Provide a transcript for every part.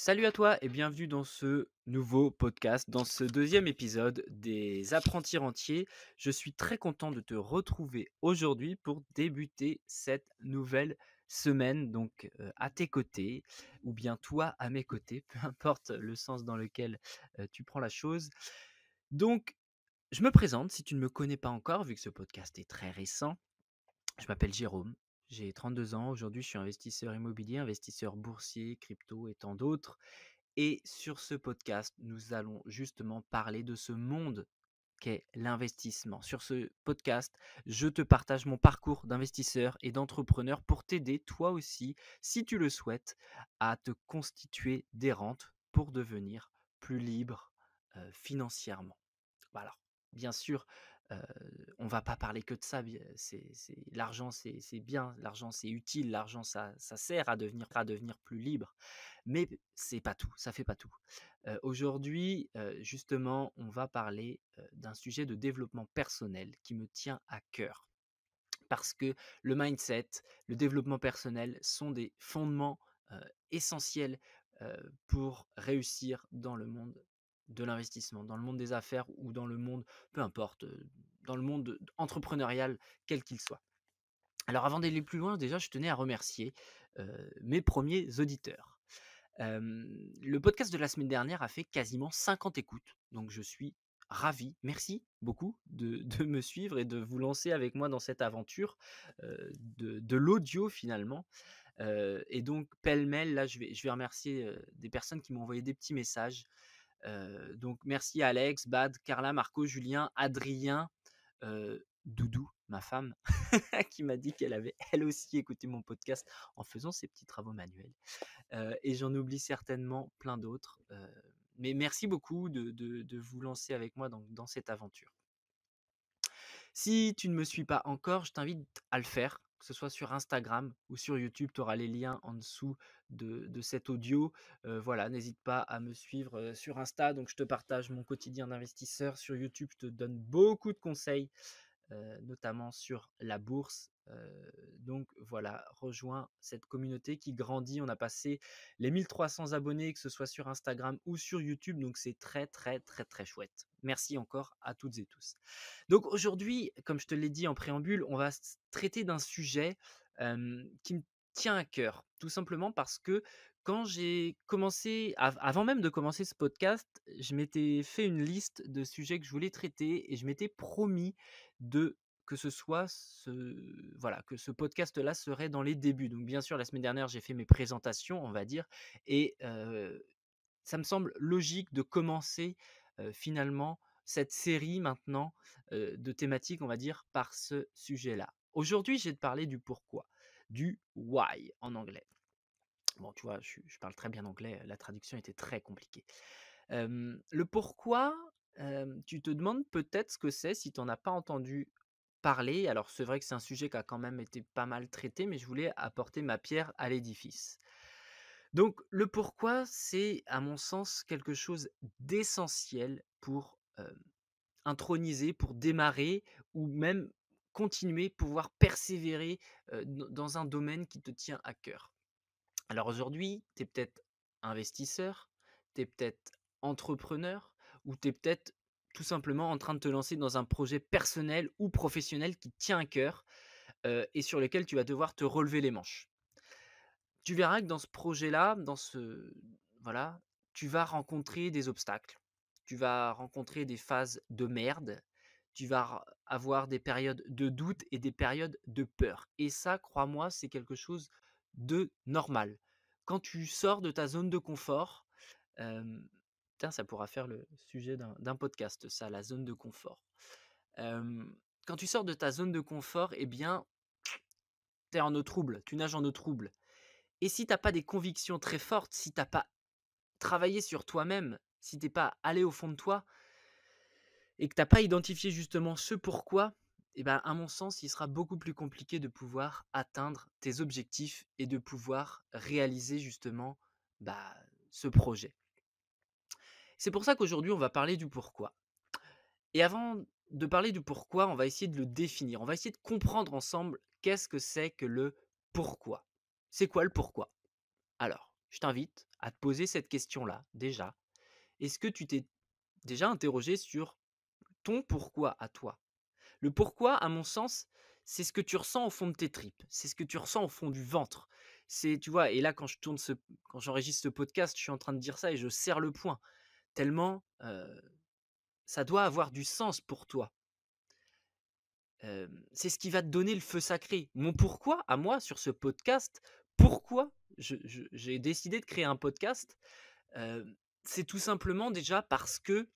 Salut à toi et bienvenue dans ce nouveau podcast, dans ce deuxième épisode des apprentis rentiers. Je suis très content de te retrouver aujourd'hui pour débuter cette nouvelle semaine, donc euh, à tes côtés, ou bien toi à mes côtés, peu importe le sens dans lequel euh, tu prends la chose. Donc, je me présente, si tu ne me connais pas encore, vu que ce podcast est très récent, je m'appelle Jérôme, j'ai 32 ans. Aujourd'hui, je suis investisseur immobilier, investisseur boursier, crypto et tant d'autres. Et sur ce podcast, nous allons justement parler de ce monde qu'est l'investissement. Sur ce podcast, je te partage mon parcours d'investisseur et d'entrepreneur pour t'aider, toi aussi, si tu le souhaites, à te constituer des rentes pour devenir plus libre euh, financièrement. Voilà. Bien sûr, on on va pas parler que de ça. C'est, l'argent, c'est, bien, l'argent, c'est utile, l'argent, ça, sert à devenir, plus libre. Mais c'est pas tout, ça fait pas tout. aujourd'hui, justement, on va parler d'un sujet de développement personnel qui me tient à cœur. Parce que le mindset, le développement personnel sont des fondements essentiels pour réussir dans le monde de l'investissement, dans le monde des affaires ou dans le monde, peu importe, dans le monde entrepreneurial, quel qu'il soit. Alors avant d'aller plus loin, déjà, je tenais à remercier mes premiers auditeurs. le podcast de la semaine dernière a fait quasiment 50 écoutes, donc je suis ravi. Merci beaucoup de, me suivre et de vous lancer avec moi dans cette aventure de, l'audio finalement. et donc, pêle-mêle, là, je vais, je vais remercier des personnes qui m'ont envoyé des petits messages, donc merci Alex, Bad, Carla, Marco, Julien, Adrien, Doudou, ma femme, qui m'a dit qu'elle avait elle aussi écouté mon podcast en faisant ses petits travaux manuels. et j'en oublie certainement plein d'autres. mais merci beaucoup de, vous lancer avec moi dans cette aventure. Si tu ne me suis pas encore, je t'invite à le faire, que ce soit sur Instagram ou sur YouTube, tu auras les liens en dessous de, de cet audio. Euh, voilà, n'hésite pas à me suivre euh, sur Insta, donc je te partage mon quotidien d'investisseur. Sur YouTube, je te donne beaucoup de conseils euh, notamment sur la bourse. Euh, donc voilà, rejoins cette communauté qui grandit. On a passé les 1300 abonnés, que ce soit sur Instagram ou sur YouTube. Donc c'est très très très très chouette. Merci encore à toutes et tous. Donc aujourd'hui, comme je te l'ai dit en préambule, on va traiter d'un sujet qui me tient à cœur, tout simplement parce que quand j'ai commencé, avant même de commencer ce podcast, je m'étais fait une liste de sujets que je voulais traiter et je m'étais promis de que ce soit ce voilà que ce podcast là serait dans les débuts. Donc bien sûr la semaine dernière j'ai fait mes présentations on va dire et ça me semble logique de commencer finalement cette série maintenant de thématiques on va dire par ce sujet là. Aujourd'hui j'ai de parler du pourquoi, du why en anglais bon, tu vois, je, parle très bien anglais, la traduction était très compliquée. le pourquoi, tu te demandes peut-être ce que c'est si tu n'en as pas entendu parler. Alors c'est vrai que c'est un sujet qui a quand même été pas mal traité, mais je voulais apporter ma pierre à l'édifice. Donc le pourquoi, c'est à mon sens quelque chose d'essentiel pour introniser, pour démarrer ou même continuer, pouvoir persévérer dans un domaine qui te tient à cœur. Alors aujourd'hui, tu es peut-être investisseur, tu es peut-être entrepreneur ou tu es peut-être tout simplement en train de te lancer dans un projet personnel ou professionnel qui tient à cœur et sur lequel tu vas devoir te relever les manches. Tu verras que dans ce projet-là, dans ce voilà, tu vas rencontrer des obstacles, tu vas rencontrer des phases de merde, tu vas avoir des périodes de doute et des périodes de peur. Et ça, crois-moi, c'est quelque chose de normal. Quand tu sors de ta zone de confort, ça pourra faire le sujet d'un podcast, ça, la zone de confort. quand tu sors de ta zone de confort, eh bien, tu es en eau trouble, tu nages en eau trouble. Et si tu t'as pas des convictions très fortes, si tu t'as pas travaillé sur toi-même, si t'es pas allé au fond de toi, et que tu t'as pas identifié justement ce pourquoi, ben, à mon sens, il sera beaucoup plus compliqué de pouvoir atteindre tes objectifs et de pouvoir réaliser justement bah, ce projet. C'est pour ça qu'aujourd'hui, on va parler du pourquoi. Et avant de parler du pourquoi, on va essayer de le définir. On va essayer de comprendre ensemble qu'est-ce que c'est que le pourquoi. C'est quoi le pourquoi Alors, je t'invite à te poser cette question-là déjà. Est-ce que tu t'es déjà interrogé sur ton pourquoi à toi le pourquoi, à mon sens, c'est ce que tu ressens au fond de tes tripes, c'est ce que tu ressens au fond du ventre. C'est, tu vois, et là, quand je tourne ce, quand j'enregistre ce podcast, je suis en train de dire ça et je serre le point tellement euh, ça doit avoir du sens pour toi. c'est ce qui va te donner le feu sacré. Mon pourquoi, à moi, sur ce podcast, pourquoi j'ai décidé de créer un podcast, euh, c'est tout simplement déjà parce que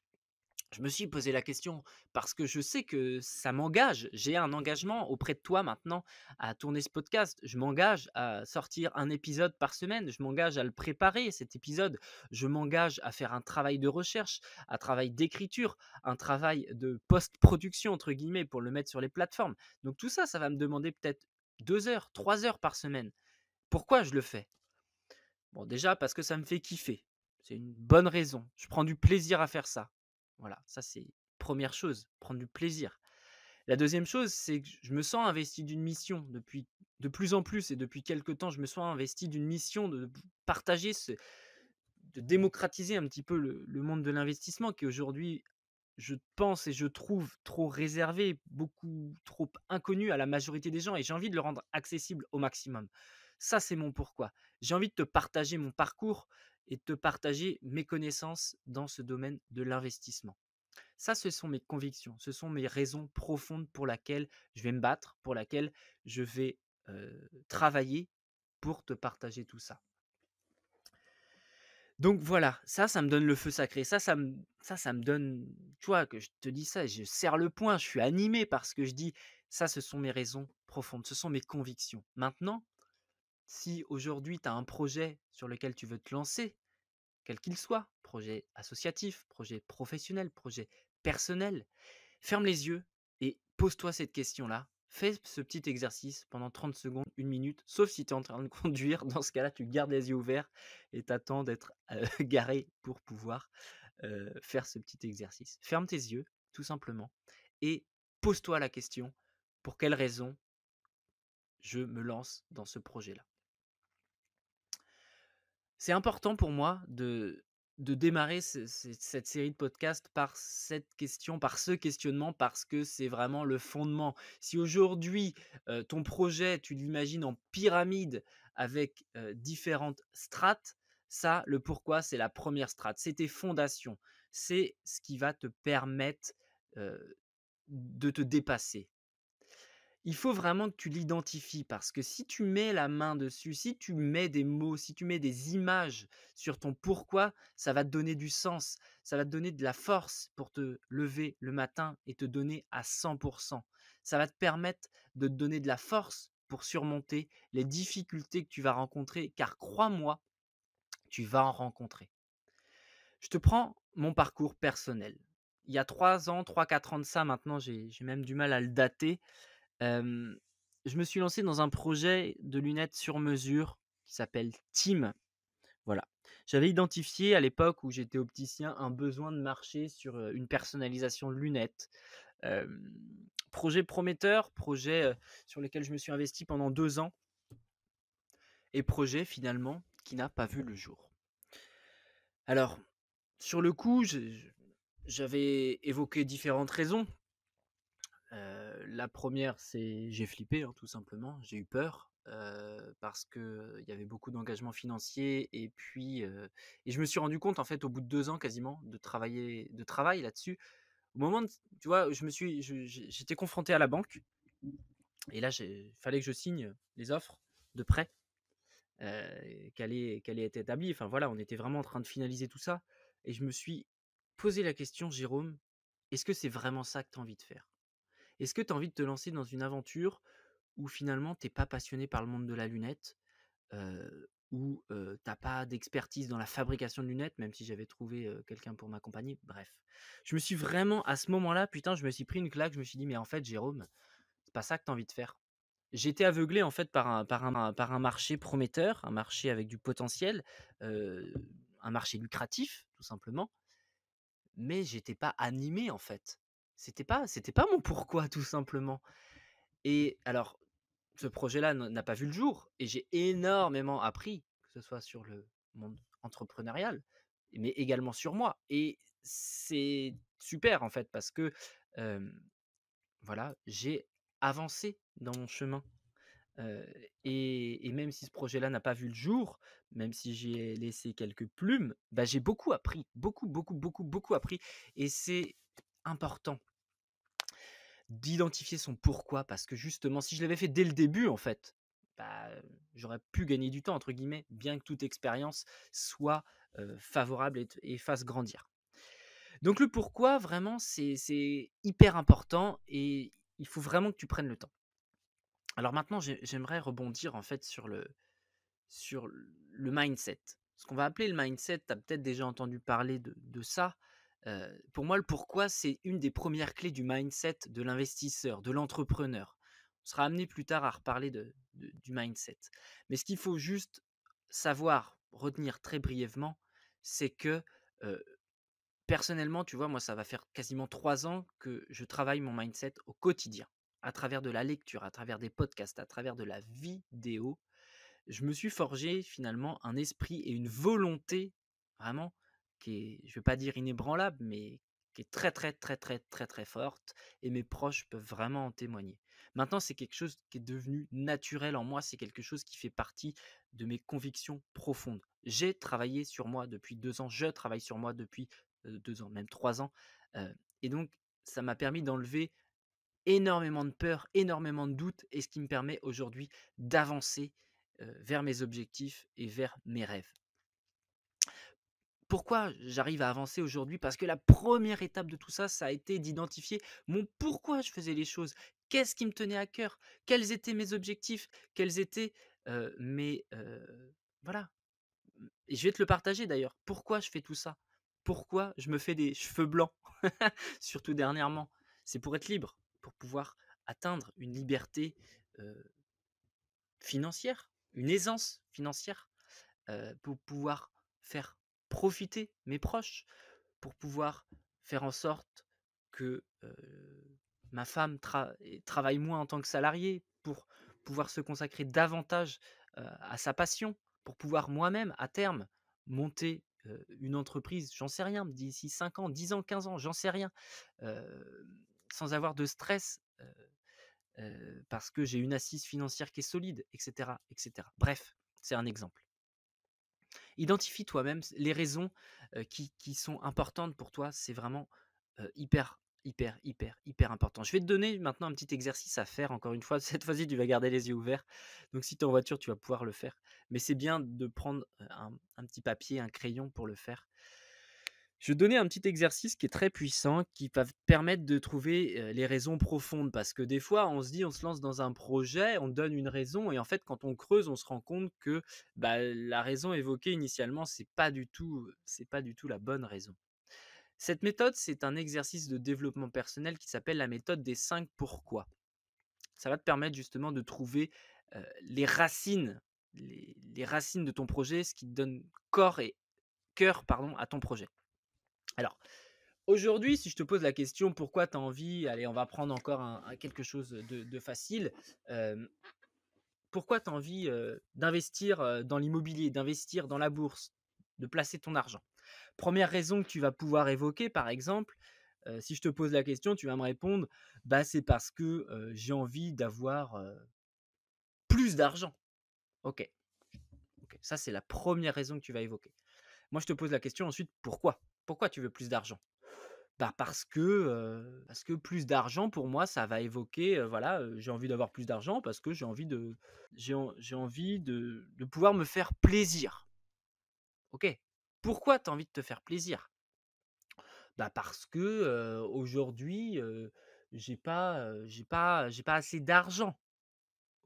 je me suis posé la question parce que je sais que ça m'engage. J'ai un engagement auprès de toi maintenant à tourner ce podcast. Je m'engage à sortir un épisode par semaine. Je m'engage à le préparer, cet épisode. Je m'engage à faire un travail de recherche, un travail d'écriture, un travail de post-production, entre guillemets, pour le mettre sur les plateformes. Donc tout ça, ça va me demander peut-être deux heures, trois heures par semaine. Pourquoi je le fais Bon, déjà parce que ça me fait kiffer. C'est une bonne raison. Je prends du plaisir à faire ça. Voilà, ça c'est première chose, prendre du plaisir. La deuxième chose, c'est que je me sens investi d'une mission depuis de plus en plus et depuis quelques temps, je me sens investi d'une mission de partager, ce, de démocratiser un petit peu le monde de l'investissement qui aujourd'hui, je pense et je trouve trop réservé, beaucoup trop inconnu à la majorité des gens et j'ai envie de le rendre accessible au maximum. Ça, c'est mon pourquoi. J'ai envie de te partager mon parcours, et te partager mes connaissances dans ce domaine de l'investissement. Ça, ce sont mes convictions, ce sont mes raisons profondes pour lesquelles je vais me battre, pour lesquelles je vais travailler pour te partager tout ça. Donc voilà, ça, ça me donne le feu sacré. Ça, ça me, ça, me donne, tu vois, que je te dis ça, je serre le point, je suis animé parce que je dis, ça, ce sont mes raisons profondes, ce sont mes convictions. Maintenant, si aujourd'hui tu as un projet sur lequel tu veux te lancer, quel qu'il soit, projet associatif, projet professionnel, projet personnel, ferme les yeux et pose-toi cette question-là. Fais ce petit exercice pendant 30 secondes, une minute, sauf si tu es en train de conduire. Dans ce cas-là, tu gardes les yeux ouverts et t'attends d'être garé pour pouvoir faire ce petit exercice. Ferme tes yeux, tout simplement, et pose-toi la question, pour quelle raison je me lance dans ce projet-là c'est important pour moi de, de démarrer cette série de podcasts par cette question, par ce questionnement, parce que c'est vraiment le fondement. Si aujourd'hui, euh, ton projet, tu l'imagines en pyramide avec euh, différentes strates, ça, le pourquoi, c'est la première strate, c'est tes fondations, c'est ce qui va te permettre euh, de te dépasser, il faut vraiment que tu l'identifies parce que si tu mets la main dessus, si tu mets des mots, si tu mets des images sur ton pourquoi, ça va te donner du sens, ça va te donner de la force pour te lever le matin et te donner à 100%. Ça va te permettre de te donner de la force pour surmonter les difficultés que tu vas rencontrer car crois-moi, tu vas en rencontrer. Je te prends mon parcours personnel. Il y a 3 ans, 3-4 ans de ça maintenant, j'ai même du mal à le dater je me suis lancé dans un projet de lunettes sur mesure qui s'appelle Team. Voilà. J'avais identifié à l'époque où j'étais opticien un besoin de marché sur une personnalisation de lunettes. projet prometteur, projet sur lequel je me suis investi pendant deux ans. Et projet finalement qui n'a pas vu le jour. Alors, sur le coup, j'avais évoqué différentes raisons la première, c'est j'ai flippé, hein, tout simplement. J'ai eu peur parce que il y avait beaucoup d'engagement financier et puis et je me suis rendu compte en fait au bout de deux ans quasiment de travailler de travail là-dessus. Au moment de, tu vois, je me suis, j'étais confronté à la banque et là, il fallait que je signe les offres de prêt qu'elle est qu'elle est établie. Enfin voilà, on était vraiment en train de finaliser tout ça et je me suis posé la question, Jérôme, est-ce que c'est vraiment ça que tu as envie de faire est-ce que tu as envie de te lancer dans une aventure où finalement t'es pas passionné par le monde de la lunette, où euh, t'as pas d'expertise dans la fabrication de lunettes, même si j'avais trouvé quelqu'un pour m'accompagner. Bref, je me suis vraiment à ce moment-là, putain, je me suis pris une claque. Je me suis dit, mais en fait, Jérôme, c'est pas ça que tu as envie de faire. J'étais aveuglé en fait par un, par un marché prometteur, un marché avec du potentiel, un marché lucratif tout simplement, mais j'étais pas animé en fait. C'était pas, c'était pas mon pourquoi tout simplement. Et alors, ce projet-là n'a pas vu le jour et j'ai énormément appris, que ce soit sur le monde entrepreneurial, mais également sur moi. Et c'est super en fait parce que voilà, j'ai avancé dans mon chemin. et, même si ce projet-là n'a pas vu le jour, même si j'ai laissé quelques plumes, bah, j'ai beaucoup appris, beaucoup, beaucoup, beaucoup, beaucoup appris. Et c'est important d'identifier son pourquoi, parce que justement, si je l'avais fait dès le début, en fait, bah, euh, j'aurais pu gagner du temps, entre guillemets, bien que toute expérience soit favorable et, fasse grandir. Donc le pourquoi, vraiment, c'est hyper important et il faut vraiment que tu prennes le temps. Alors maintenant, j'aimerais rebondir en fait sur le, sur le mindset. Ce qu'on va appeler le mindset, tu as peut-être déjà entendu parler de ça. Euh, pour moi, le pourquoi, c'est une des premières clés du mindset de l'investisseur, de l'entrepreneur. On sera amené plus tard à reparler de, du mindset. Mais ce qu'il faut juste savoir, retenir très brièvement, c'est que euh, personnellement, tu vois, moi, ça va faire quasiment trois ans que je travaille mon mindset au quotidien, à travers de la lecture, à travers des podcasts, à travers de la vidéo. Je me suis forgé finalement un esprit et une volonté vraiment qui est, je vais pas dire inébranlable, mais qui est très très très très très très forte et mes proches peuvent vraiment en témoigner. Maintenant, c'est quelque chose qui est devenu naturel en moi, c'est quelque chose qui fait partie de mes convictions profondes. J'ai travaillé sur moi depuis deux ans, je travaille sur moi depuis deux ans, même trois ans, et donc ça m'a permis d'enlever énormément de peur, énormément de doutes, et ce qui me permet aujourd'hui d'avancer vers mes objectifs et vers mes rêves pourquoi j'arrive à avancer aujourd'hui Parce que la première étape de tout ça, ça a été d'identifier mon pourquoi je faisais les choses, qu'est-ce qui me tenait à cœur, quels étaient mes objectifs, quels étaient mes... voilà. Mmh, et je vais te le partager d'ailleurs. Pourquoi je fais tout ça Pourquoi je me fais des cheveux blancs Surtout dernièrement. C'est pour être libre, pour pouvoir atteindre une liberté financière, une aisance financière, pour pouvoir faire profiter mes proches pour pouvoir faire en sorte que ma femme travaille moins en tant que salarié, pour pouvoir se consacrer davantage à sa passion, pour pouvoir moi-même à terme monter une entreprise, j'en sais rien, d'ici 5 ans, 10 ans, 15 ans, j'en sais rien, sans avoir de stress parce que j'ai une assise financière qui est solide, etc. etc. Bref, c'est un exemple. Identifie toi-même les raisons qui, sont importantes pour toi. C'est vraiment hyper, hyper, hyper, hyper important. Je vais te donner maintenant un petit exercice à faire. Encore une fois, cette fois-ci, tu vas garder les yeux ouverts. Donc, si tu es en voiture, tu vas pouvoir le faire. Mais c'est bien de prendre un, un, petit papier, un crayon pour le faire. Je vais donner un petit exercice qui est très puissant, qui va permettre de trouver les raisons profondes. Parce que des fois, on se dit, on se lance dans un projet, on donne une raison, et en fait, quand on creuse, on se rend compte que bah, la raison évoquée initialement, c'est pas pas du tout la bonne raison. Cette méthode, c'est un exercice de développement personnel qui s'appelle la méthode des 5 pourquoi. Ça va te permettre justement de trouver les racines, les, racines de ton projet, ce qui donne corps et cœur pardon, à ton projet. Alors, Aujourd'hui, si je te pose la question pourquoi tu as envie, allez, on va prendre encore quelque chose de, facile. pourquoi tu as envie d'investir dans l'immobilier, d'investir dans la bourse, de placer ton argent Première raison que tu vas pouvoir évoquer, par exemple, si je te pose la question, tu vas me répondre bah, c'est parce que j'ai envie d'avoir plus d'argent. ok. Ça, c'est la première raison que tu vas évoquer. Moi, je te pose la question ensuite pourquoi pourquoi tu veux plus d'argent bah parce que parce que plus d'argent pour moi ça va évoquer voilà j'ai envie d'avoir plus d'argent parce que j'ai envie de j'ai, envie de, de, pouvoir me faire plaisir ok pourquoi tu as envie de te faire plaisir bah parce que aujourd'hui j'ai pas j'ai pas j'ai pas assez d'argent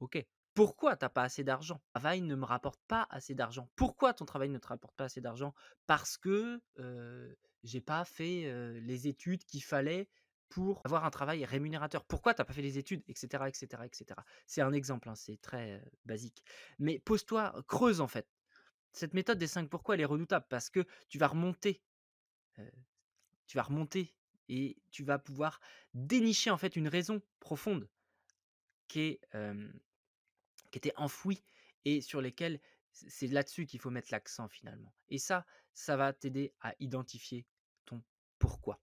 ok pourquoi t'as pas assez d'argent Le travail ne me rapporte pas assez d'argent. Pourquoi ton travail ne te rapporte pas assez d'argent Parce que euh, j'ai pas fait les études qu'il fallait pour avoir un travail rémunérateur. Pourquoi t'as pas fait les études, etc., etc., etc. C'est un exemple, hein, c'est très basique. Mais pose-toi, creuse en fait. Cette méthode des 5 pourquoi, elle est redoutable parce que tu vas remonter, tu vas remonter et tu vas pouvoir dénicher en fait une raison profonde qui est qui étaient enfouis et sur lesquels c'est là-dessus qu'il faut mettre l'accent finalement. Et ça, ça va t'aider à identifier ton pourquoi.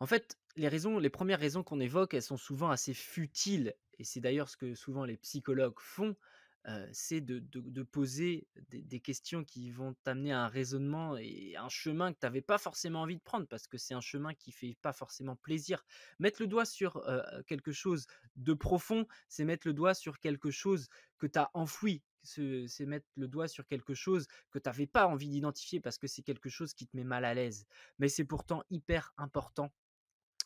En fait, les raisons, les premières raisons qu'on évoque, elles sont souvent assez futiles, et c'est d'ailleurs ce que souvent les psychologues font euh, c'est de, poser des, questions qui vont t'amener à un raisonnement et un chemin que tu n'avais pas forcément envie de prendre parce que c'est un chemin qui ne fait pas forcément plaisir. Mettre le doigt sur euh, euh, quelque chose de profond, c'est mettre le doigt sur quelque chose que tu as enfoui, c'est mettre le doigt sur quelque chose que tu n'avais pas envie d'identifier parce que c'est quelque chose qui te met mal à l'aise. Mais c'est pourtant hyper important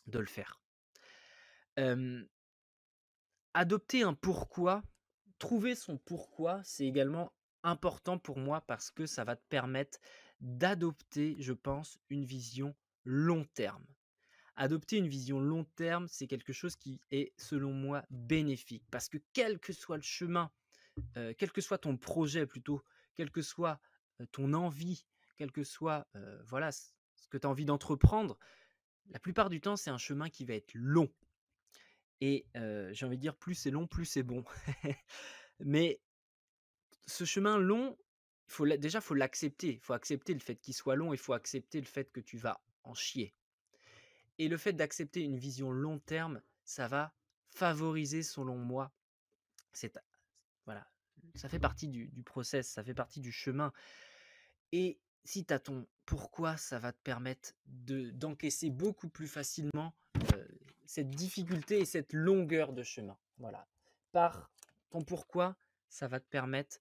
de le faire. adopter un pourquoi trouver son pourquoi, c'est également important pour moi parce que ça va te permettre d'adopter, je pense, une vision long terme. Adopter une vision long terme, c'est quelque chose qui est, selon moi, bénéfique. Parce que quel que soit le chemin, quel que soit ton projet plutôt, quel que soit ton envie, quel que soit voilà, ce que tu as envie d'entreprendre, la plupart du temps, c'est un chemin qui va être long. Et j'ai envie de dire, plus c'est long, plus c'est bon. Mais ce chemin long, faut, déjà, il faut l'accepter. Il faut accepter le fait qu'il soit long, il faut accepter le fait que tu vas en chier. Et le fait d'accepter une vision long terme, ça va favoriser, selon moi, c'est voilà, ça fait partie du, process, ça fait partie du chemin. Et si tu as ton pourquoi, ça va te permettre d'encaisser beaucoup plus facilement cette difficulté et cette longueur de chemin. Voilà. Par ton pourquoi, ça va te permettre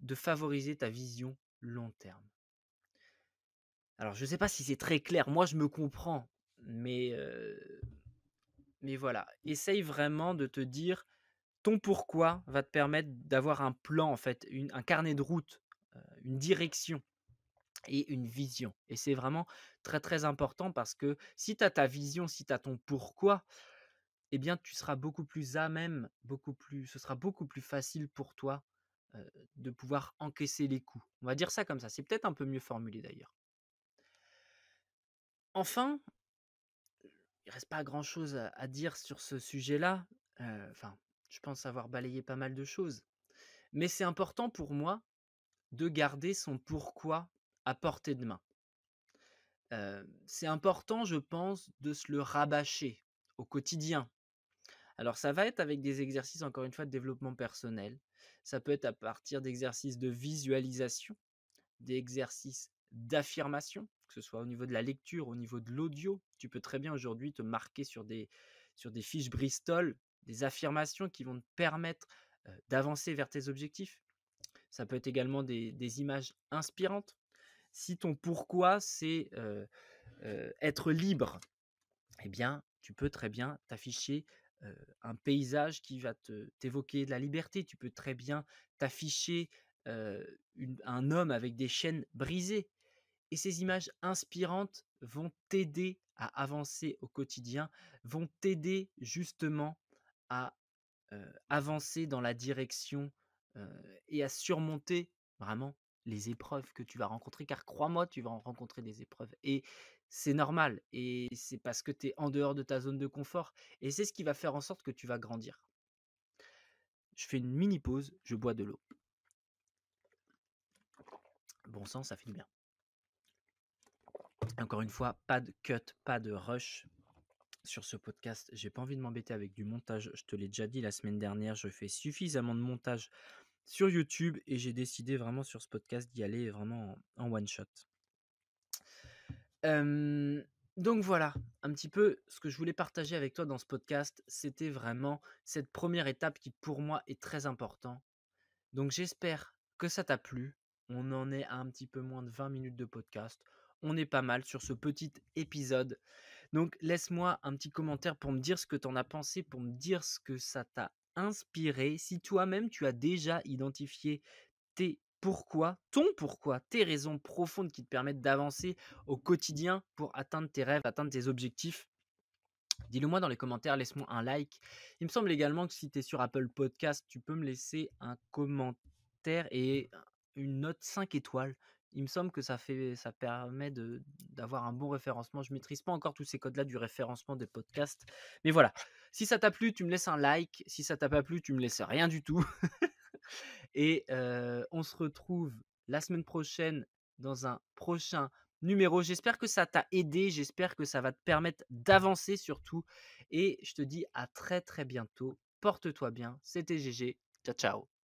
de favoriser ta vision long terme. Alors, je ne sais pas si c'est très clair. Moi, je me comprends, mais mais voilà. Essaye vraiment de te dire ton pourquoi va te permettre d'avoir un plan en fait, un carnet de route, une direction et une vision. Et c'est vraiment très très important parce que si tu as ta vision, si tu as ton pourquoi, eh bien tu seras beaucoup plus à même, beaucoup plus, ce sera beaucoup plus facile pour toi de pouvoir encaisser les coups. On va dire ça comme ça, c'est peut-être un peu mieux formulé d'ailleurs. Enfin, il reste pas grand-chose à, dire sur ce sujet-là. Euh, enfin, je pense avoir balayé pas mal de choses. Mais c'est important pour moi de garder son pourquoi à portée de main. c'est important, je pense, de se le rabâcher au quotidien. Alors ça va être avec des exercices, encore une fois, de développement personnel. Ça peut être à partir d'exercices de visualisation, d'exercices d'affirmation, que ce soit au niveau de la lecture, au niveau de l'audio. Tu peux très bien aujourd'hui te marquer sur des, sur des fiches Bristol, des affirmations qui vont te permettre d'avancer vers tes objectifs. Ça peut être également des images inspirantes si ton pourquoi c'est être libre, eh bien, tu peux très bien t'afficher un paysage qui va t'évoquer de la liberté. Tu peux très bien t'afficher un homme avec des chaînes brisées. Et ces images inspirantes vont t'aider à avancer au quotidien, vont t'aider justement à avancer dans la direction et à surmonter vraiment les épreuves que tu vas rencontrer, car crois-moi, tu vas en rencontrer des épreuves. Et c'est normal, et c'est parce que tu es en dehors de ta zone de confort, et c'est ce qui va faire en sorte que tu vas grandir. Je fais une mini pause, je bois de l'eau. Bon sang, ça fait du bien. Encore une fois, pas de cut, pas de rush sur ce podcast. J'ai pas envie de m'embêter avec du montage. Je te l'ai déjà dit la semaine dernière, je fais suffisamment de montage sur YouTube et j'ai décidé vraiment sur ce podcast d'y aller vraiment en, one shot. donc voilà, un petit peu ce que je voulais partager avec toi dans ce podcast, c'était vraiment cette première étape qui pour moi est très importante. Donc j'espère que ça t'a plu. On en est à un petit peu moins de 20 minutes de podcast. On est pas mal sur ce petit épisode. Donc laisse-moi un petit commentaire pour me dire ce que t'en as pensé, pour me dire ce que ça t'a inspiré, si toi-même tu as déjà identifié tes pourquoi, ton pourquoi, tes raisons profondes qui te permettent d'avancer au quotidien pour atteindre tes rêves, atteindre tes objectifs, Dis-le moi dans les commentaires, laisse-moi un like. Il me semble également que si tu es sur Apple Podcast, tu peux me laisser un commentaire et une note 5 étoiles il me semble que ça, fait, ça permet d'avoir un bon référencement. Je ne maîtrise pas encore tous ces codes-là du référencement des podcasts. Mais voilà, si ça t'a plu, tu me laisses un like. Si ça t'a pas plu, tu me laisses rien du tout. Et euh, on se retrouve la semaine prochaine dans un prochain numéro. J'espère que ça t'a aidé. J'espère que ça va te permettre d'avancer surtout. Et je te dis à très très bientôt. Porte-toi bien. C'était GG. Ciao ciao.